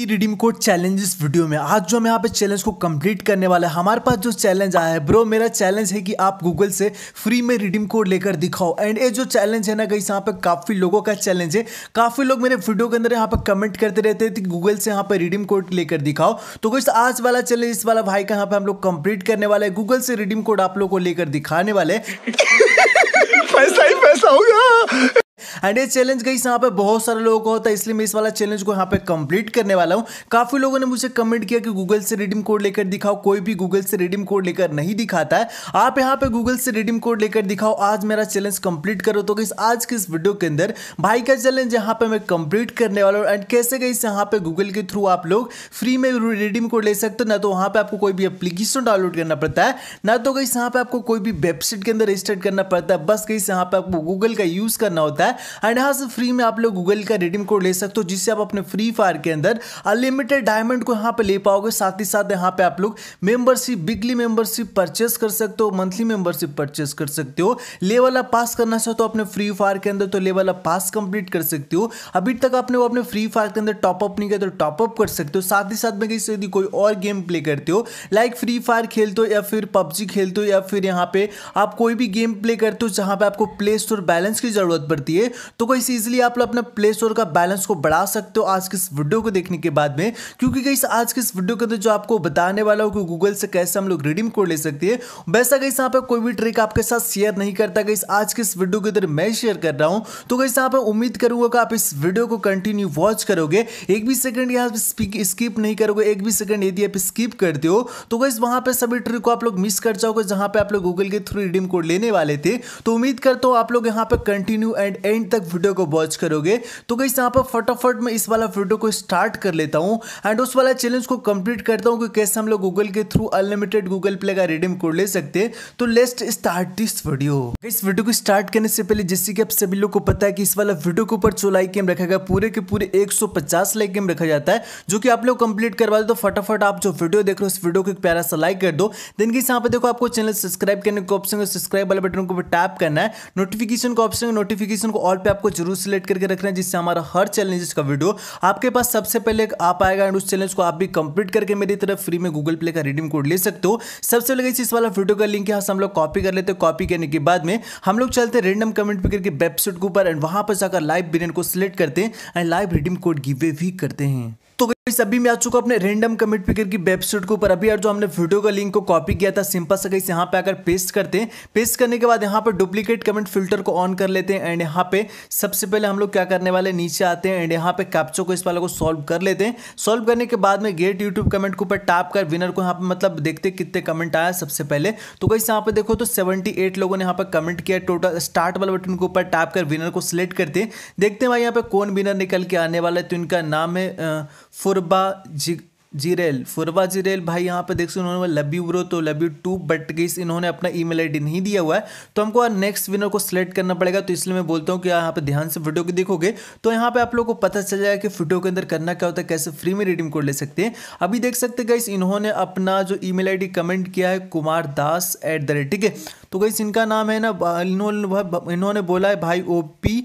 redeem code challenges video में आज जो हम यहाँ पे चैलेंज को कंप्लीट करने वाला है हमारे पास जो चैलेंज आया है ब्रो मेरा चैलेंज है कि आप गूगल से फ्री में रिडीम कोड लेकर दिखाओ एंड ये जो चैलेंज है ना कहीं यहाँ पे काफ़ी लोगों का चैलेंज है काफ़ी लोग मेरे वीडियो के अंदर यहाँ पे कमेंट करते रहते थे गूगल से यहाँ पे रिडीम कोड लेकर दिखाओ तो कुछ आज वाला चैलेंज इस वाला भाई का यहाँ पे हम लोग कंप्लीट करने वाले हैं गूगल से रिडीम कोड आप लोग को लेकर दिखाने वाले पैसा ही पैसा होगा एंड ये चैलेंज कहीं यहाँ पे बहुत सारे लोगों का होता है इसलिए मैं इस वाला चैलेंज को यहाँ पे कंप्लीट करने वाला हूँ काफ़ी लोगों ने मुझे कमेंट किया कि गूगल से रिडीम कोड लेकर दिखाओ कोई भी गूगल से रिडीम कोड लेकर नहीं दिखाता है आप यहाँ पे गूगल से रिडीम कोड लेकर दिखाओ आज मेरा चैलेंज कंप्लीट करो तो किस आज के इस वीडियो के अंदर भाई का चैलेंज यहाँ पे मैं कंप्लीट करने वाला हूँ एंड कैसे कहीं यहाँ पे गूगल के थ्रू आप लोग फ्री में रिडीम कोड ले सकते हो ना तो वहाँ पे आपको कोई भी एप्लीकेशन डाउनलोड करना पड़ता है ना तो कहीं यहाँ पे आपको कोई भी वेबसाइट के अंदर रजिस्टर्ड करना पड़ता है बस कहीं यहाँ पे आपको गूगल का यूज़ करना होता है एंड यहाँ से फ्री में आप लोग गूगल का रिडीम कोड ले सकते हो जिससे आप अपने फ्री फायर के अंदर अनलिमिटेड डायमंड को यहाँ पे ले पाओगे साथ ही साथ यहाँ पे आप लोग मेंबरशिप बिगली मेंबरशिप परचेस कर सकते हो मंथली मेंबरशिप परचेस कर सकते हो लेवल आप पास करना चाहते हो तो अपने फ्री फायर के अंदर तो लेवल आप पास कंप्लीट कर सकते हो अभी तक आपने वो अपने फ्री फायर के अंदर टॉपअप नहीं किया तो टॉपअप कर सकते हो साथ ही साथ में कहीं यदि कोई और गेम प्ले करते हो लाइक फ्री फायर खेलते हो या फिर पबजी खेलते हो या फिर यहाँ पे आप कोई भी गेम प्ले करते हो जहाँ पे आपको प्ले स्टोर बैलेंस की जरूरत पड़ती है तो कैसे इजिली आप लोग अपना प्ले स्टोर का बैलेंस को बढ़ा सकते हो आज के इस वीडियो को देखने के बाद में क्योंकि कैसे आज के इस वीडियो के अंदर जो आपको बताने वाला हो कि गूगल से कैसे हम लोग रिडीम कोड ले सकते हैं वैसा कैसे यहाँ पर कोई भी ट्रिक आपके साथ शेयर नहीं करता कैसे आज के इस वीडियो के अंदर मैं शेयर कर रहा हूँ तो कैसे यहाँ पर उम्मीद करूंगा कि आप इस वीडियो को कंटिन्यू वॉच करोगे एक भी सेकंड यहाँ स्किप नहीं करोगे एक भी सेकंड यदि आप स्किप करते हो तो गई वहाँ पर सभी ट्रिक को आप लोग मिस कर जाओगे जहाँ पर आप लोग गूगल के थ्रू रिडीम कोड लेने वाले थे तो उम्मीद करता हूँ आप लोग यहाँ पर कंटिन्यू एंड एंड एंड तक वीडियो को वॉच करोगे तो गई यहाँ पर फटाफट मैं इस वाला वीडियो को स्टार्ट कर लेता हूँ एंड उस वाला चैलेंज को कंप्लीट करता हूँ कि कैसे हम लोग गूगल के थ्रू अनलिमिटेड गूगल प्ले का रिडीम कोड ले सकते हैं तो लेस्ट स्टार्ट दिस वीडियो इस वीडियो को स्टार्ट करने से पहले जैसे कि आप सभी लोग को पता है कि इस वाला वीडियो के ऊपर जो लाइक गेम रखा गया पूरे के पूरे एक लाइक गेम रखा जाता है जो कि आप लोग कंप्लीट करवा दो तो फटाफट आप जो वीडियो देख रहे हो उस वीडियो को एक प्यारा सा लाइक कर दो दिन की यहाँ पर देखो आपको चैनल सब्सक्राइब करने का ऑप्शन सब्सक्राइब वाले बटन को टैप करना है नोटिफिकेशन का ऑप्शन नोटिफिकेशन को ऑल पे आपको जरूर सिलेक्ट करके रखना है जिससे हमारा हर चैलेंजेस का वीडियो आपके पास सबसे पहले आ पाएगा एंड उस चैलेंज को आप भी कंप्लीट करके मेरी तरफ फ्री में गूगल प्ले का रिडीम कोड ले सकते हो सबसे पहले इस वाला वीडियो का लिंक यहाँ से हम लोग कॉपी कर लेते हैं कॉपी करने के बाद में हम लोग चलते हैं रेंडम कमेंट पे करके वेबसाइट के ऊपर एंड वहाँ पर जाकर लाइव बिनेन को सिलेक्ट करते हैं and live redeem code giveaway भी करते हैं अभी मैं आ चुका अपने रेंडम कमेंट पिकर की वेबसाइट के ऊपर अभी यार जो हमने वीडियो का लिंक को कॉपी किया था सिंपल से कहीं यहाँ पे आकर पेस्ट करते हैं पेस्ट करने के बाद यहाँ पे डुप्लीकेट कमेंट फिल्टर को ऑन कर लेते हैं एंड यहाँ पे सबसे पहले हम लोग क्या करने वाले नीचे आते हैं एंड यहाँ पे कैप्चो को इस वाले को सॉल्व कर लेते हैं सॉल्व करने के बाद में गेट यूट्यूब कमेंट के ऊपर टाप कर विनर को यहाँ पे मतलब देखते कितने कमेंट आया सबसे पहले तो कहीं यहाँ पे देखो तो सेवेंटी लोगों ने यहाँ पर कमेंट किया टोटल स्टार्ट वाले बटन के ऊपर टाप कर विनर को सिलेक्ट करते हैं देखते हैं भाई यहाँ पर कौन विनर निकल के आने वाला है तो इनका नाम है फुरबा जी जीरेल फुरवा जीरेल भाई यहाँ पे देख सकते उन्होंने लव यू ब्रो तो लव यू टू बट किस इन्होंने अपना ईमेल आईडी नहीं दिया हुआ है तो हमको नेक्स्ट विनर को सिलेक्ट करना पड़ेगा तो इसलिए मैं बोलता हूँ कि यहाँ पे ध्यान से वीडियो को देखोगे तो यहाँ पे आप लोगों को पता चल जाएगा कि वीडियो के अंदर करना क्या होता है कैसे फ्री में रिडीम कोड ले सकते हैं अभी देख सकते गाइस इन्होंने अपना जो ई मेल कमेंट किया है कुमार दास ठीक है तो गई इनका नाम है ना इन्होंने इन्होंने बोला है भाई O P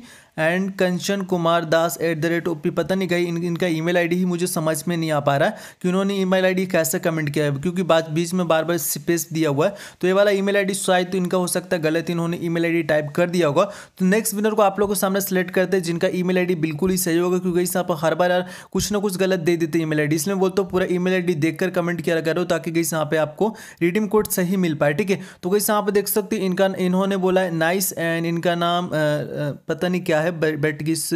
and Kanchan Kumar Das at the rate OP पता नहीं कहीं इन, इनका ईमेल आईडी ही मुझे समझ में नहीं आ पा रहा है कि उन्होंने ईमेल आईडी कैसे कमेंट किया है क्योंकि बात बीच में बार बार स्पेस दिया हुआ है तो ये वाला ईमेल आईडी शायद तो इनका हो सकता है गलत इन्होंने ईमेल आईडी टाइप कर दिया होगा तो नेक्स्ट विनर को आप लोग को सामने सेलेक्ट करते हैं जिनका ई मेल बिल्कुल ही सही होगा क्योंकि इससे आप हर बार यार कुछ ना कुछ गलत दे देते ई मेल आई इसलिए बोलते पूरा ई मेल देखकर कमेंट किया करो ताकि कहीं यहाँ पे आपको रिडीम कोड सही मिल पाए ठीक है तो कहीं यहाँ पे देख सकते इनका इन्होंने बोला नाइस एंड इनका नाम पता नहीं क्या है है बट किस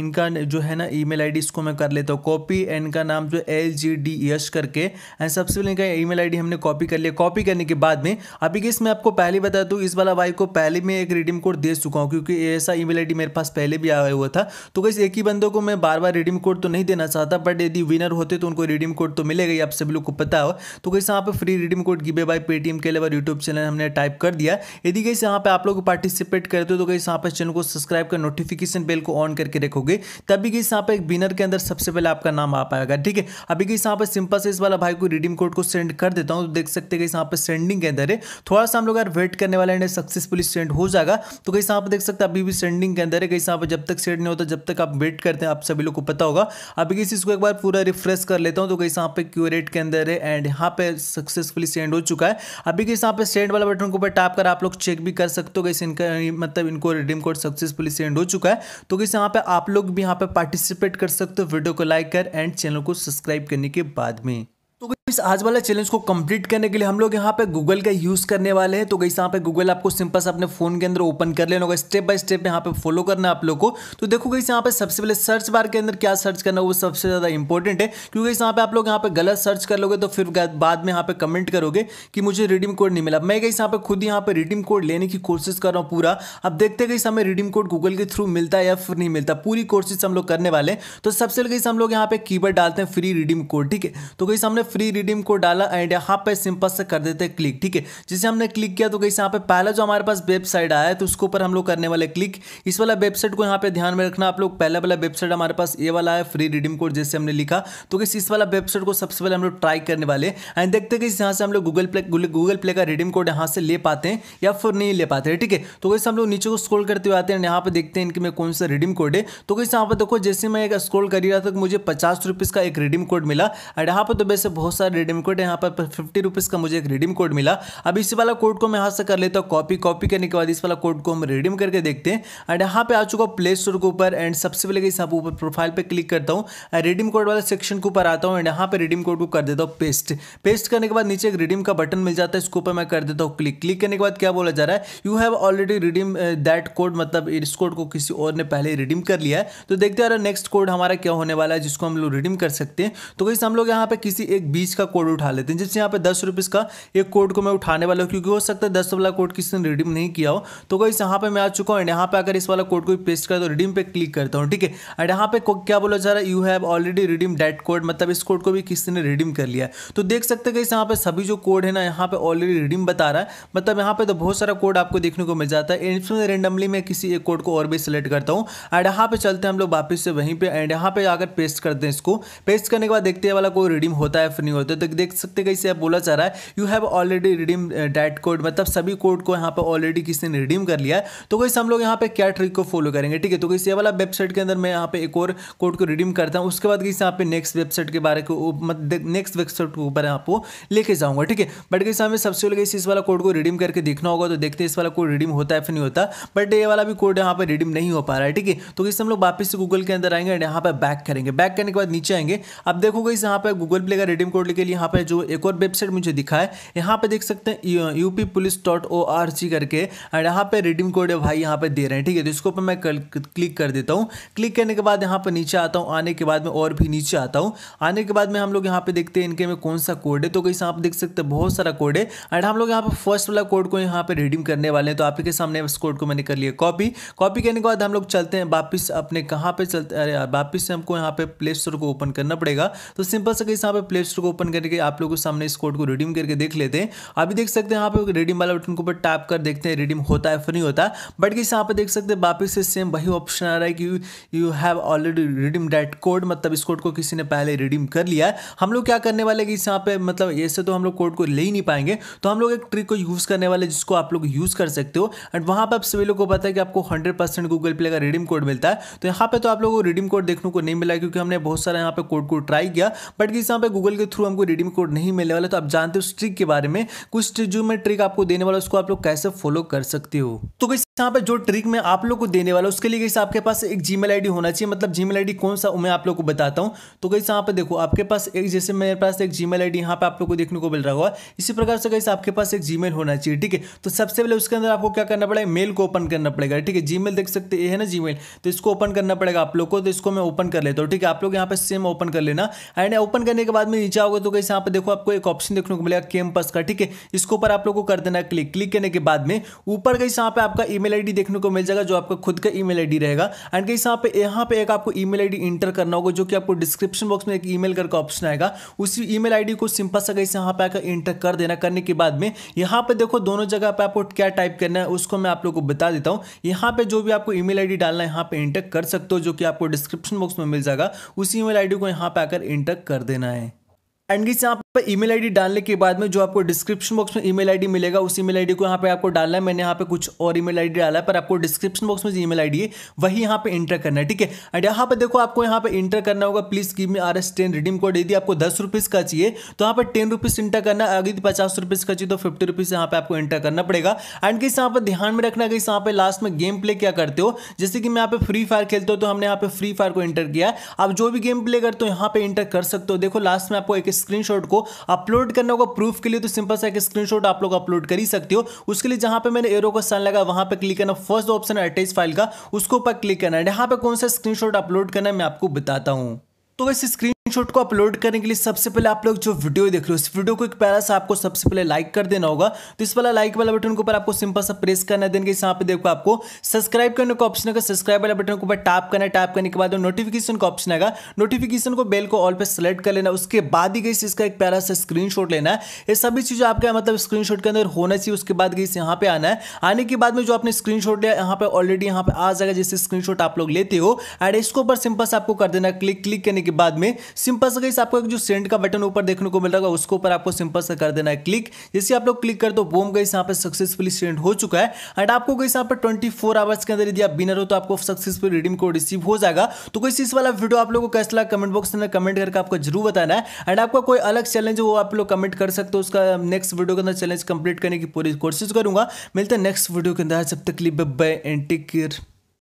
इनका जो है ना ईमेल आईडी इसको मैं कर लेता हूँ कॉपी एंड का नाम जो एल जी डी यश करके एंड सबसे पहले इनका ई मेल हमने कॉपी कर लिया कॉपी करने के बाद में अभी किस मैं आपको पहले बता दूँ इस वाला भाई को पहले मैं एक रिडीम कोड दे चुका हूँ क्योंकि ऐसा ई मेल मेरे पास पहले भी आया हुआ था तो कैसे एक ही बंदों को मैं बार बार रिडीम कोड तो नहीं देना चाहता बट यदि विनर होते तो उनको रिडीम कोड तो मिलेगा ही आप सभी लोग को पता हो तो कैसे यहाँ पर free redeem code giveaway by Paytm के अलावा यूट्यूब चैनल हमने टाइप कर दिया यदि कैसे यहाँ पर आप लोग पार्टिसिपेट करते हो तो कैसे यहाँ पर चैनल को सब्सक्राइब कर नोटिफिक नोटिफिकेशन बेल को ऑन करके रखोगे तभी कि यहाँ पर एक बिनर के अंदर सबसे पहले आपका नाम आ पाएगा ठीक है अभी कि यहाँ पर सिंपल से इस वाला भाई को रिडीम कोड को सेंड कर देता हूँ तो देख सकते हैं कि यहाँ पर सेंडिंग के अंदर है थोड़ा सा हम लोग यार वेट करने वाले हैं सक्सेसफुली सेंड हो जाएगा तो कहीं यहाँ पर देख सकते अभी भी सेंडिंग के अंदर है कहीं यहाँ पर जब तक सेंड नहीं होता जब तक आप वेट करते हैं आप सभी लोग को पता होगा अभी किसी इसको एक बार पूरा रिफ्रेश कर लेता हूँ तो कहीं यहाँ पे क्यूरेट के अंदर है एंड यहाँ पर सक्सेसफुली सेंड हो चुका है अभी किस यहाँ पर सेंड वाला बटन को ऊपर टैप कर आप लोग चेक भी कर सकते हो कैसे इनका मतलब इनको रिडीम कोड सक्सेसफुली सेंड हो चुका चुका है तो किस यहाँ पे आप लोग भी यहाँ पे पार्टिसिपेट कर सकते हो वीडियो को लाइक कर एंड चैनल को सब्सक्राइब करने के बाद में तो इस आज वाला चैलेंज को कंप्लीट करने के लिए हम लोग यहाँ पे गूगल का यूज़ करने वाले हैं तो गई यहाँ पे गूगल आपको सिंपल से अपने फोन के अंदर ओपन कर लेना होगा स्टेप बाय स्टेप यहाँ पे फॉलो करना है आप लोग को तो देखो गई यहाँ पे सबसे पहले सर्च बार के अंदर क्या सर्च करना वो सबसे ज़्यादा इंपॉर्टेंट है क्योंकि यहाँ पे आप लोग यहाँ पे गलत सर्च कर लोगे तो फिर बाद में यहाँ पे कमेंट करोगे कि मुझे रिडीम कोड नहीं मिला मैं गई यहाँ पे खुद यहाँ पे रिडीम कोड लेने की कोशिश कर रहा हूँ पूरा अब देखते गई हमें रिडीम कोड गूगल के थ्रू मिलता है या फिर नहीं मिलता पूरी कोशिश हम लोग करने वाले हैं तो सबसे पहले गई हम लोग यहाँ पे कीवर्ड डालते हैं फ्री रिडीम कोड ठीक है तो गई हमने फ्री रिडीम को डाला एंड यहाँ पे सिंपल से कर देते हैं क्लिक ठीक है जिसे हमने क्लिक किया तो कहीं यहाँ पे पहला जो हमारे पास वेबसाइट आया है तो उसके ऊपर हम लोग करने वाले क्लिक इस वाला वेबसाइट को यहाँ पे ध्यान में रखना आप लोग पहला वाला वेबसाइट हमारे पास ये वाला है फ्री रिडीम कोड जैसे हमने लिखा तो किस इस वाला वेबसाइट को सबसे पहले हम लोग ट्राई करने वाले एंड देखते हैं कि यहाँ से हम लोग गूगल प्ले गूगल प्ले का रिडीम कोड यहाँ से ले पाते हैं या फिर नहीं ले पाते ठीक है तो कैसे हम लोग नीचे को स्क्रोल करते हुए आते हैं यहाँ पे देखते हैं इनकी में कौन सा रिडीम कोड है तो कैसे यहाँ पर देखो जैसे मैं एक स्क्रोल कर रहा था मुझे पचास रुपीज़ का एक रिडीम कोड मिला एंड यहाँ पर तो वैसे बहुत सारे रिडीम कोड यहाँ पर फिफ्टी रुपीज़ का मुझे एक रिडीम कोड मिला अब इसी वाला कोड को मैं यहाँ से कर लेता हूँ कॉपी कॉपी करने के बाद इस वाला कोड को हम रिडीम करके देखते हैं एंड यहाँ पे आ चुका हूँ प्ले स्टोर के ऊपर एंड सबसे पहले इस ऊपर प्रोफाइल पर क्लिक करता हूँ रिडीम कोड वाले सेक्शन के ऊपर आता हूँ एंड यहाँ पर रिडीम कोड को कर देता हूँ पेस्ट पेस्ट करने के बाद नीचे एक रिडीम का बटन मिल जाता है इसके ऊपर मैं कर देता हूँ क्लिक क्लिक करने के बाद क्या बोला जा रहा है you have already redeem that code मतलब इस कोड को किसी और ने पहले रिडीम कर लिया है तो देखते हैं नेक्स्ट कोड हमारा क्या होने वाला है जिसको हम लोग रिडीम कर सकते हैं तो कहीं हम लोग यहाँ पे किसी एक बीस का कोड उठा लेते हैं जैसे यहाँ पे दस रुपीज़ का एक कोड को मैं उठाने वाला हूँ क्योंकि हो सकता है दस वाला कोड किसी ने रिडीम नहीं किया हो तो कहीं यहाँ पे मैं आ चुका हूँ एंड यहाँ पे अगर इस वाला कोड को पेस्ट कर तो रिडीम पे क्लिक करता हूँ ठीक है एंड यहाँ पे क्या बोला जा रहा है you have already redeem that code मतलब इस कोड को भी किसी ने रिडीम कर लिया तो देख सकते कहीं यहाँ पे सभी जो कोड है ना यहाँ पे ऑलरेडी रिडीम बता रहा है मतलब यहाँ पे तो बहुत सारा कोड आपको देखने को मिल जाता है इसमें रेंडमली मैं किसी एक कोड को और भी सिलेक्ट करता हूँ एंड यहाँ पे चलते हैं हम लोग वापस से वहीं पे एंड यहाँ पे आकर पेस्ट करते हैं इसको पेस्ट करने के बाद देखते हैं वाला कोई रिडीम होता है फिर नहीं होते तो देख सकते कैसे आप बोला जा रहा है you have already redeem that code मतलब सभी कोड को यहाँ पर ऑलरेडी किसी ने रिडीम कर लिया तो कैसे हम लोग यहाँ पे क्या ट्रिक को फॉलो करेंगे ठीक है तो कैसे वाला वेबसाइट के अंदर मैं यहाँ पे एक और कोड को रिडीम करता हूँ उसके बाद कैसे यहाँ पे नेक्स्ट वेबसाइट के बारे को नेक्स्ट वेबसाइट के ऊपर आपको लेके जाऊँगा ठीक है बट कैसे हमें सबसे पहले कैसे इस वाला कोड को रिडीम करके देखना होगा तो देखते इस वाला कोड रिडीम होता है फिर नहीं होता बट ये वाला भी कोड यहाँ पर रिडीम नहीं हो पा रहा है ठीक है तो कैसे हम लोग वापस से गूगल के अंदर आएंगे यहाँ पर बैक करेंगे बैक करने के बाद नीचे आएंगे अब देखोगे इस यहाँ पर गूगल प्ले का रिडीम रिडीम कोड लेके लिए यहाँ पे जो एक और वेबसाइट मुझे दिखा है यहाँ पे देख सकते हैं U P police dot O R C करके एंड यहाँ पे रिडीम कोड भाई यहाँ पे दे रहे हैं ठीक है तो इसको पर मैं कल, क्लिक कर देता हूँ क्लिक करने के बाद यहाँ पर नीचे आता हूँ आने के बाद में और भी नीचे आता हूँ आने के बाद में हम लोग यहाँ पे देखते हैं इनके में कौन सा कोड है तो कहीं आप देख सकते हैं बहुत सारा कोड है एंड हम लोग यहाँ पर फर्स्ट वाला कोड को यहाँ पर रिडीम करने वाले हैं तो आपके सामने उस कोड को मैंने कर लिया कॉपी कॉपी करने के बाद हम लोग चलते हैं वापस अपने कहाँ पर चलते अरे वापस से हमको यहाँ पे प्ले स्टोर को ओपन करना पड़ेगा तो सिंपल से कहीं यहाँ पे प्ले टेक्स्ट को ओपन करके आप लोगों के सामने इस कोड को रिडीम करके देख लेते हैं अभी देख सकते हैं यहाँ पे रिडीम वाला बटन को ऊपर टैप कर देखते हैं रिडीम होता है फिर नहीं होता बट किस यहाँ पर देख सकते हैं वापिस से सेम वही ऑप्शन आ रहा है कि you have already redeem that code मतलब इस कोड को किसी ने पहले रिडीम कर लिया है हम लोग क्या करने वाले कि इस यहाँ पे मतलब ऐसे तो हम लोग कोड को ले ही नहीं पाएंगे तो हम लोग एक ट्रिक को यूज़ करने वाले जिसको आप लोग यूज़ कर सकते हो एंड वहाँ पर आप सभी लोग को पता है कि आपको हंड्रेड परसेंट गूगल पे का रिडीम कोड मिलता है तो यहाँ पर तो आप लोगों को रिडीम कोड देखने को नहीं मिला क्योंकि हमने बहुत सारा यहाँ पर कोड को ट्राई किया बट किस यहाँ पर गूगल के थ्रू हमको रिडीम कोड नहीं मिलने वाला तो आप जानते हो ट्रिक के बारे में कुछ जो मैं ट्रिक आपको देने वाला उसको आप लोग कैसे फॉलो कर सकते हो तो यहाँ पे जो ट्रिक मैं आप लोग को देने वाला उसके लिए कैसे आपके पास एक जी मेल होना चाहिए मतलब जी मेल कौन सा मैं आप लोग को बताता हूँ तो कैसे यहाँ पे देखो आपके पास एक जैसे मेरे पास एक जी मेल यहाँ पे आप लोग को देखने को मिल रहा होगा इसी प्रकार से कैसे आपके पास एक जी होना चाहिए ठीक है तो सबसे पहले उसके अंदर आपको क्या करना पड़ेगा मेल को ओपन करना पड़ेगा ठीक है जी देख सकते हैं ना जी तो इसको ओपन करना पड़ेगा आप लोग को तो इसको मैं ओपन कर लेता हूँ ठीक है आप लोग यहाँ पे सेम ओपन कर लेना एंड ओपन करने के बाद में नीचे आओगे तो कैसे यहाँ पर देखो आपको एक ऑप्शन देखने को मिलेगा कैंपस का ठीक है इसके ऊपर आप लोग को कर देना क्लिक क्लिक करने के बाद में ऊपर कैसे यहाँ पे आपका ई मेल देखने को मिल जाएगा जो आपका खुद का ई मेल रहेगा एंड कैसे यहाँ पे यहाँ पे एक आपको ई मेल इंटर करना होगा जो कि आपको डिस्क्रिप्शन बॉक्स में एक मेल करके ऑप्शन आएगा उसी ई मेल को सिंपल सा कैसे यहाँ पे आकर इंटर कर देना करने के बाद में यहाँ पर देखो दोनों जगह पर आपको क्या टाइप करना है उसको मैं आप लोग को बता देता हूँ यहाँ पे जो भी आपको ई मेल डालना है यहाँ पे इंटर कर सकते हो जो कि आपको डिस्क्रिप्शन बॉक्स में मिल जाएगा उसी ईमेल आईडी को यहाँ पर आकर इंटर कर देना है एंड यहाँ पर ईमेल आईडी डालने के बाद में जो आपको डिस्क्रिप्शन बॉक्स में ईमेल आईडी मिलेगा उस ईमेल आईडी को यहाँ पे आपको डालना है मैंने यहाँ पे कुछ और ईमेल आईडी डाला है पर आपको डिस्क्रिप्शन बॉक्स में जो ईमेल आईडी है वही यहाँ पे इंटर करना है ठीक है एंड यहाँ पे देखो आपको यहाँ पे इंटर करना होगा please give me R S ten redeem code यदि आपको दस रुपीज़ का चाहिए तो यहाँ पर टेन रुपीज़ इंटर करना है अगर पचास रुपीज़ का चाहिए तो फिफ्टी रुपीज़ यहाँ पे आपको इंटर करना पड़ेगा एंड किस यहाँ पर ध्यान में रखना किस यहाँ पे लास्ट में गेम प्ले क्या करते हो जैसे कि मैं यहाँ पे फ्री फायर खेलते हो तो हमने यहाँ पे फ्री फायर को इंटर किया आप जो भी गेम प्ले करते हो यहाँ पे इंटर कर सकते हो देखो लास्ट में आपको एक स्क्रीनशॉट को अपलोड करने होगा प्रूफ के लिए तो सिंपल सा एक स्क्रीनशॉट आप लोग अपलोड कर ही सकते हो उसके लिए जहां पे मैंने एरो का सन लगा वहां पे क्लिक करना फर्स्ट ऑप्शन है अटैच फाइल का उसके ऊपर क्लिक करना है यहां पे कौन सा स्क्रीनशॉट अपलोड करना है मैं आपको बताता हूं तो वैसे स्क्रीन शॉट को अपलोड करने के लिए सबसे पहले आप लोग जो वीडियो देख रहे हो उस वीडियो को एक पहला सा आपको सबसे पहले लाइक कर देना होगा तो इस वाला लाइक वाला बटन के ऊपर आपको सिंपल सा प्रेस करना है देन के यहाँ पे देखो आपको सब्सक्राइब करने का ऑप्शन है सब्सक्राइब वाला बटन के ऊपर टैप करना है टैप करने के बाद नोटिफिकेशन का ऑप्शन आएगा नोटिफिकेशन को बेल को ऑल पे सेलेक्ट कर लेना उसके बाद ही गई इसका एक पहला सा स्क्रीन लेना है ये सभी चीज़ आपका मतलब स्क्रीन के अंदर होना चाहिए उसके बाद गई यहाँ पे आना है आने के बाद में जो आपने स्क्रीन लिया यहाँ पे ऑलरेडी यहाँ पे आ जाएगा जैसे स्क्रीन आप लोग लेते हो एंड इसके ऊपर सिंपल से आपको कर देना क्लिक क्लिक करने के बाद में सिंपल से गई आपको जो सेंड का बटन ऊपर देखने को मिल रहा है उसके ऊपर आपको सिंपल से कर देना है क्लिक जैसे आप लोग क्लिक कर दो बोम गई यहाँ पर सक्सेसफुली सेंड हो चुका है एंड आपको गई यहाँ पर ट्वेंटी फोर आवर्स के अंदर यदि आप बिनर हो तो आपको सक्सेसफुल रिडीम कोड रिसीव हो जाएगा तो कोई इस वाला वीडियो आप लोगों को कैसा लगा कमेंट बॉक्स में कमेंट करके आपको जरूर बताना है एंड आपका कोई अलग चैलेंज हो आप लोग कमेंट कर सकते हो उसका नेक्स्ट वीडियो के अंदर चैलेंज कंप्लीट करने की पूरी कोशिश करूंगा मिलते हैं नेक्स्ट वीडियो के अंदर जब तक लिए बाय एंड टेक केयर